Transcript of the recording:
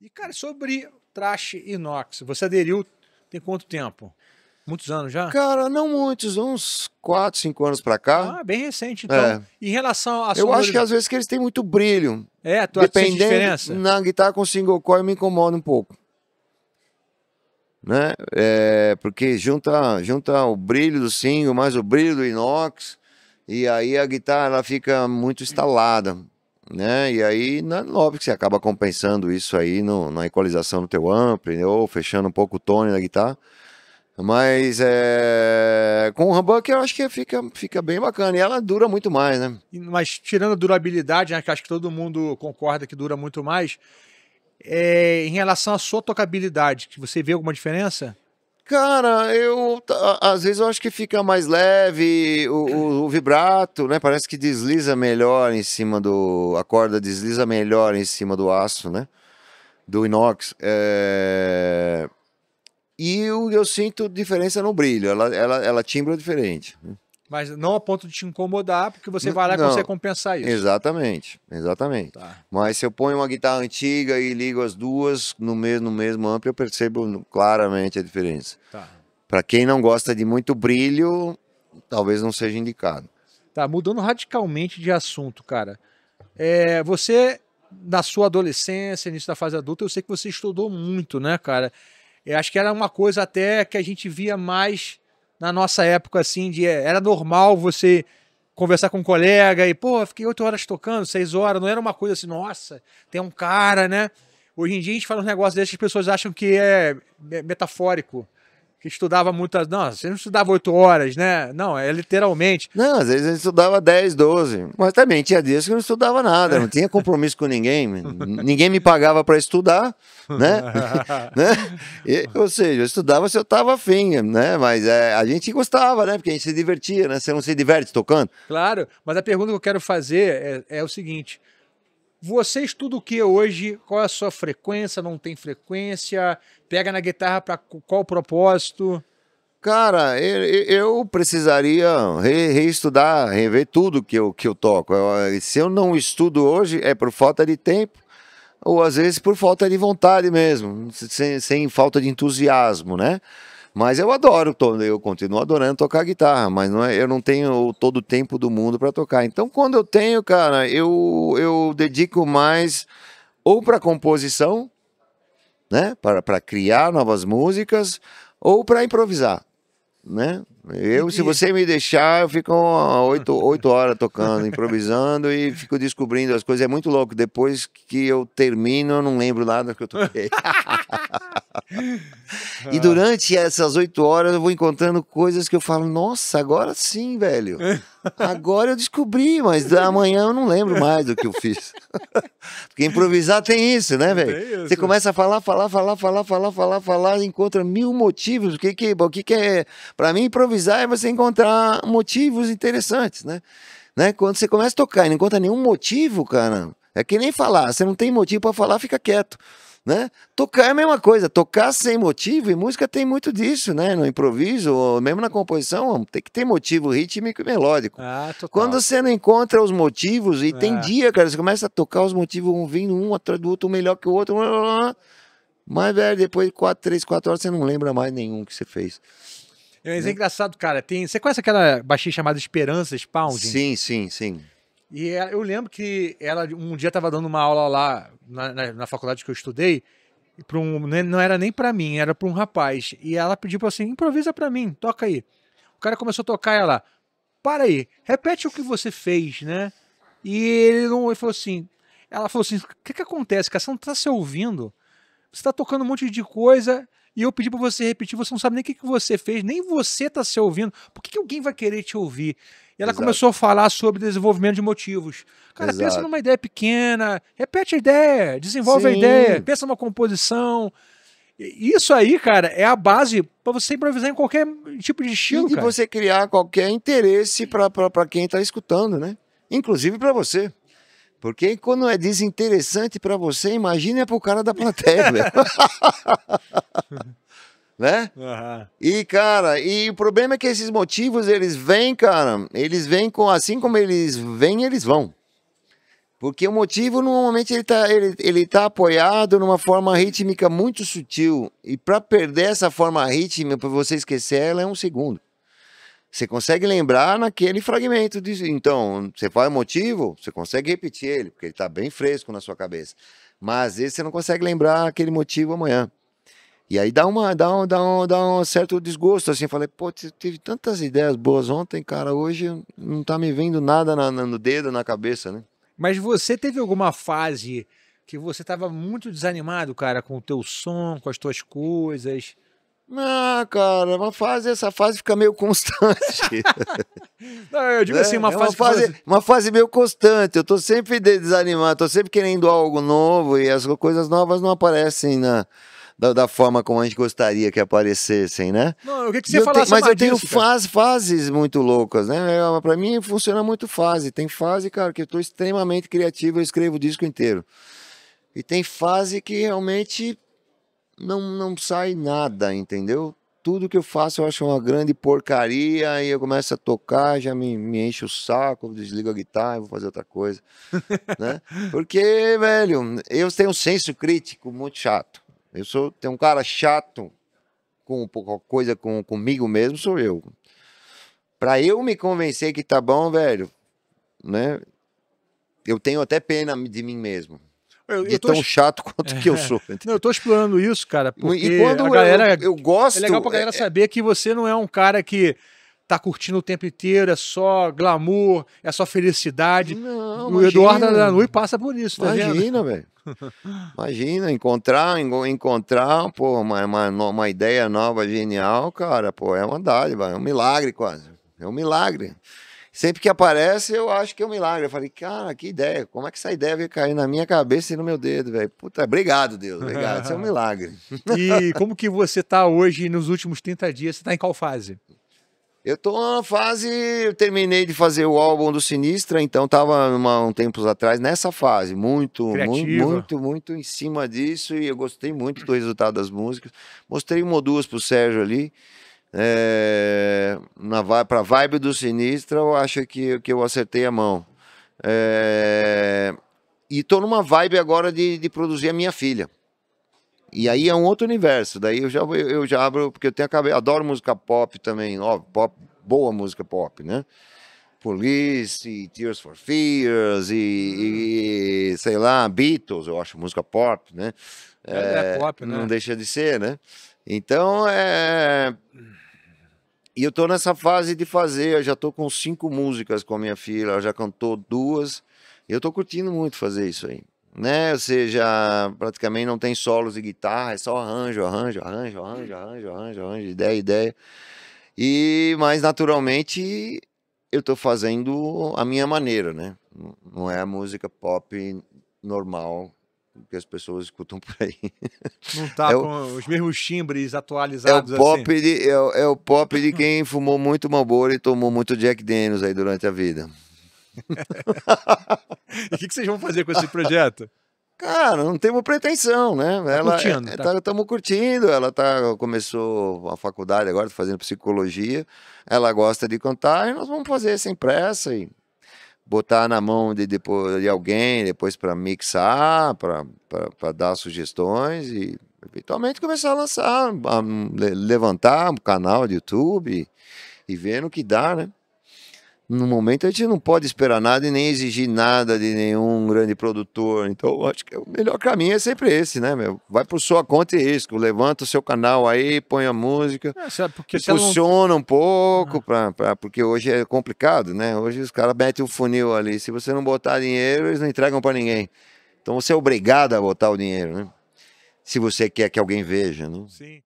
E, cara, sobre traste inox, você aderiu tem quanto tempo? Muitos anos já? Cara, não muitos, uns 4, 5 anos pra cá. Ah, bem recente, então. É. Em relação a. Eu acho que às vezes que eles têm muito brilho. É, tu Dependendo, diferença? Na guitarra com single coil me incomoda um pouco. Né? É, porque junta, junta o brilho do single mais o brilho do inox. E aí a guitarra ela fica muito estalada né? E aí, óbvio é que você acaba compensando isso aí no, na equalização do teu ampli, né? ou fechando um pouco o tone da guitarra. Mas é, com o humbucker eu acho que fica, fica bem bacana. E ela dura muito mais, né? Mas tirando a durabilidade, né, que acho que todo mundo concorda que dura muito mais, é, em relação à sua tocabilidade, que você vê alguma diferença? Cara, eu às vezes eu acho que fica mais leve o, o, o, vibrato, né? Parece que desliza melhor em cima do. A corda desliza melhor em cima do aço, né? Do inox. É... E eu, eu, sinto diferença no brilho, ela, ela, ela timbra diferente. Né? Mas não a ponto de te incomodar, porque você vai lá e não, compensar isso. Exatamente, exatamente. Tá. Mas se eu ponho uma guitarra antiga e ligo as duas no mesmo, no mesmo amplo, eu percebo claramente a diferença. Tá. Para quem não gosta de muito brilho, talvez não seja indicado. Tá, mudando radicalmente de assunto, cara. É, você, na sua adolescência, início da fase adulta, eu sei que você estudou muito, né, cara? Eu acho que era uma coisa até que a gente via mais na nossa época, assim, de eh, era normal você conversar com um colega e, pô, fiquei oito horas tocando, seis horas, não era uma coisa assim, nossa, tem um cara, né? Hoje em dia a gente fala um negócio desse, as pessoas acham que é metafórico que estudava muitas. Não, você não estudava oito horas, né? Não, é literalmente. Não, às vezes eu estudava 10, 12. Mas também tinha dias que eu não estudava nada, não tinha compromisso com ninguém. Ninguém me pagava para estudar, né? né? E, ou seja, eu estudava se eu estava afim, né? Mas é, a gente gostava, né? Porque a gente se divertia, né? Você não se diverte tocando? Claro, mas a pergunta que eu quero fazer é, é o seguinte. Você estuda o que hoje? Qual é a sua frequência? Não tem frequência? Pega na guitarra para qual propósito? Cara, eu precisaria re reestudar, rever tudo que eu, que eu toco. Eh, se eu não estudo hoje, é por falta de tempo ou às vezes por falta de vontade mesmo, sem, sem falta de entusiasmo, né? Mas eu adoro, eu continuo adorando tocar guitarra, mas não é, eu não tenho todo o tempo do mundo para tocar. Então, quando eu tenho, cara, eu, eu dedico mais ou para composição, né? Para criar novas músicas ou para improvisar, né? Eu, se você me deixar, eu fico oito, oito horas tocando, improvisando e fico descobrindo as coisas. É muito louco. Depois que eu termino, eu não lembro nada do que eu toquei. E durante essas oito horas eu vou encontrando coisas que eu falo, nossa, agora sim, velho. Agora eu descobri, mas amanhã eu não lembro mais do que eu fiz. Porque improvisar tem isso, né, velho? Você começa a falar, falar, falar, falar, falar, falar, falar, encontra mil motivos. O que que, o que, que é. Para mim, improvisar é você encontrar motivos interessantes, né? né? Quando você começa a tocar e não encontra nenhum motivo, cara é que nem falar, você não tem motivo para falar, fica quieto. Né? Tocar é a mesma coisa, tocar sem motivo, e música tem muito disso, né? No improviso, ou mesmo na composição, tem que ter motivo rítmico e melódico. Ah, Quando você não encontra os motivos, e é. tem dia, cara, você começa a tocar os motivos, um vindo um atrás do outro, um melhor que o outro, blá, blá, blá. mas, velho, depois de 4, 3, 4 horas, você não lembra mais nenhum que você fez. É, mas é né? engraçado, cara. Tem... Você conhece aquela baixinha chamada Esperança Spawn? Sim, sim, sim. E eu lembro que ela um dia estava dando uma aula lá na, na, na faculdade que eu estudei, para um né, não era nem para mim, era para um rapaz. E ela pediu para assim, improvisa para mim, toca aí. O cara começou a tocar ela, para aí, repete o que você fez, né? E ele não, ele falou assim, ela falou assim, o que que acontece? Cara, você não tá se ouvindo, você tá tocando um monte de coisa e eu pedi para você repetir, você não sabe nem o que, que você fez, nem você tá se ouvindo. Por que, que alguém vai querer te ouvir? E ela Exato. começou a falar sobre desenvolvimento de motivos. Cara, Exato. pensa numa ideia pequena, repete a ideia, desenvolve Sim. a ideia, pensa numa composição. Isso aí, cara, é a base para você improvisar em qualquer tipo de estilo. E, cara. você criar qualquer interesse para quem está escutando, né? Inclusive para você. Porque quando é desinteressante para você, imagine para o cara da plateia, né? Uhum. E, cara, e o problema é que esses motivos, eles vêm, cara, eles vêm com, assim como eles vêm, eles vão. Porque o motivo, normalmente, ele tá, ele, ele tá apoiado numa forma rítmica muito sutil. E para perder essa forma rítmica, para você esquecer ela, é um segundo. Você consegue lembrar naquele fragmento. De, então, você faz o motivo, você consegue repetir ele, porque ele está bem fresco na sua cabeça. Mas às vezes você não consegue lembrar aquele motivo amanhã. E aí dá, uma, dá, um, dá, um, dá um certo desgosto, assim, falei, pô, teve tantas ideias boas ontem, cara, hoje não tá me vendo nada na, no dedo, na cabeça, né? Mas você teve alguma fase que você tava muito desanimado, cara, com o teu som, com as tuas coisas? Ah, cara, uma fase, essa fase fica meio constante. Não, eu digo é, assim, uma, é, é fase uma fase. Você... Uma fase meio constante. Eu tô sempre desanimado, tô sempre querendo algo novo e as coisas novas não aparecem na. Né? da, da, forma como a gente gostaria que aparecessem, né? Não, o que, que você falasse Mas é eu tenho faz, fases muito loucas, né? É, Para mim funciona muito fase. Tem fase, cara, que eu estou extremamente criativo, eu escrevo o disco inteiro. E tem fase que realmente não, não sai nada, entendeu? Tudo que eu faço eu acho uma grande porcaria e eu começo a tocar, já me, me enche o saco, desligo a guitarra, vou fazer outra coisa, né? Porque, velho, eu tenho um senso crítico muito chato. Eu sou tem um cara chato com pouca coisa com, comigo mesmo, sou eu. Para eu me convencer que tá bom, velho, né? Eu tenho até pena de mim mesmo. Eu, de tão chato quanto é. que eu é. sou. Não, eu tô explorando isso, cara, porque e quando a galera, eu, eu gosto... É legal pra galera é, é saber que você não é um cara que tá curtindo o tempo inteiro, é só glamour, é só felicidade. Não, o Eduardo da Nui passa por isso, tá Imagina, velho. Imagina, encontrar, encontrar pô, uma, uma, uma ideia nova, genial, cara, pô, é uma dádiva, é um milagre quase. É um milagre. Sempre que aparece, eu acho que é um milagre. Eu falei, cara, que ideia. Como é que essa ideia veio cair na minha cabeça e no meu dedo, velho? Puta, obrigado, Deus. Obrigado. Isso é um milagre. e como que você tá hoje nos últimos 30 dias? Você tá em qual fase? Eu tô numa fase. Eu terminei de fazer o álbum do Sinistra, então tava numa, um tempos atrás nessa fase. Muito, muito, muito, muito em cima disso. E eu gostei muito do resultado das músicas. Mostrei uma ou duas pro Sérgio ali. É, na, pra vibe do Sinistra, eu acho que, que eu acertei a mão. É, e tô numa vibe agora de, de produzir a minha filha. E aí é um outro universo. Daí eu já, eu já abro, porque eu tenho acabei, adoro música pop também, ó, pop, boa música pop, né? Police, e Tears for Fears, e, hum. e, sei lá, Beatles, eu acho música pop, né? É, é, é pop, né? Não deixa de ser, né? Então, é... E eu tô nessa fase de fazer, eu já tô com cinco músicas com a minha filha, ela já cantou duas, eu tô curtindo muito fazer isso aí né? Ou seja, praticamente não tem solos de guitarra, é só arranjo, arranjo, arranjo, arranjo, arranjo, arranjo, arranjo, ideia, ideia. E mais naturalmente eu estou fazendo a minha maneira, né? Não é a música pop normal que as pessoas escutam por aí. Não tá é com o, os mesmos timbres atualizados. É o assim? pop assim. de é, é, o pop de quem fumou muito Marlboro e tomou muito Jack Daniels aí durante a vida. e o que, que vocês vão fazer com esse projeto? Cara, não temos pretensão, né? Tá ela é, curtindo, é, tá. estamos tá, curtindo, ela tá começou a faculdade agora, tá fazendo psicologia. Ela gosta de cantar e nós vamos fazer sem pressa e botar na mão de depois de alguém, depois para mixar, para dar sugestões e eventualmente começar a lançar, a levantar um canal de YouTube e, e ver no que dá, né? no momento a gente não pode esperar nada e nem exigir nada de nenhum grande produtor. Então, acho que o melhor caminho é sempre esse, né, meu? Vai por sua conta e risco. Levanta o seu canal aí, põe a música. É, porque funciona não... um pouco, ah. pra, pra, porque hoje é complicado, né? Hoje os caras metem o funil ali. Se você não botar dinheiro, eles não entregam para ninguém. Então você é obrigado a botar o dinheiro, né? Se você quer que alguém veja, né? Sim.